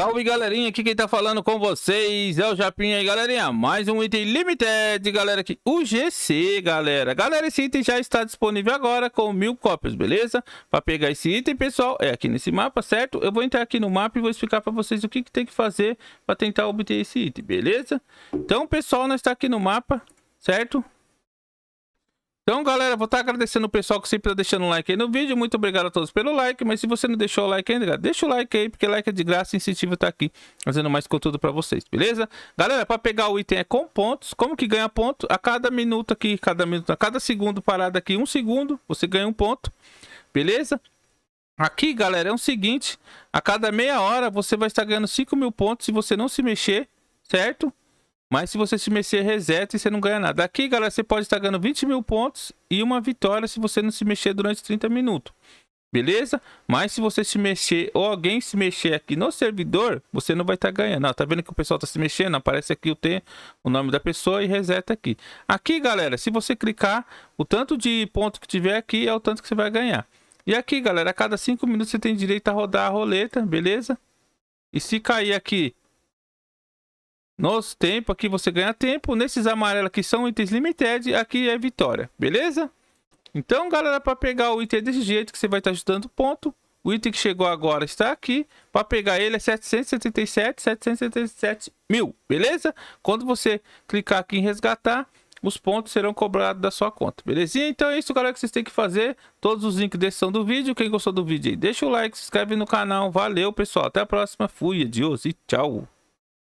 Salve galerinha, aqui quem tá falando com vocês é o Japinha aí galerinha, mais um item limited galera aqui, o GC galera Galera, esse item já está disponível agora com mil cópias, beleza? Pra pegar esse item pessoal, é aqui nesse mapa, certo? Eu vou entrar aqui no mapa e vou explicar pra vocês o que, que tem que fazer pra tentar obter esse item, beleza? Então pessoal, nós está aqui no mapa, certo? Então, galera, vou estar tá agradecendo o pessoal que sempre está deixando um like aí no vídeo. Muito obrigado a todos pelo like. Mas se você não deixou o like ainda, deixa o like aí, porque like é de graça e incentivo tá aqui fazendo mais conteúdo para vocês, beleza? Galera, para pegar o item é com pontos. Como que ganha ponto? A cada minuto aqui, cada minuto, a cada segundo parado aqui, um segundo, você ganha um ponto, beleza? Aqui, galera, é o seguinte, a cada meia hora você vai estar ganhando 5 mil pontos se você não se mexer, certo? Mas se você se mexer, reseta e você não ganha nada. Aqui, galera, você pode estar ganhando 20 mil pontos e uma vitória se você não se mexer durante 30 minutos. Beleza? Mas se você se mexer ou alguém se mexer aqui no servidor, você não vai estar ganhando. Ó, tá vendo que o pessoal tá se mexendo? Aparece aqui o, T, o nome da pessoa e reseta aqui. Aqui, galera, se você clicar, o tanto de ponto que tiver aqui é o tanto que você vai ganhar. E aqui, galera, a cada 5 minutos você tem direito a rodar a roleta, beleza? E se cair aqui nosso tempo, aqui você ganha tempo. Nesses amarelos que são itens limited, aqui é vitória, beleza? Então, galera, para pegar o item desse jeito que você vai estar tá ajudando ponto. O item que chegou agora está aqui. Para pegar ele é 777, 777 mil, beleza? Quando você clicar aqui em resgatar, os pontos serão cobrados da sua conta, belezinha? Então é isso, galera, que vocês têm que fazer. Todos os links descrição do vídeo. Quem gostou do vídeo aí, deixa o like, se inscreve no canal. Valeu, pessoal. Até a próxima. Fui, adiós e tchau.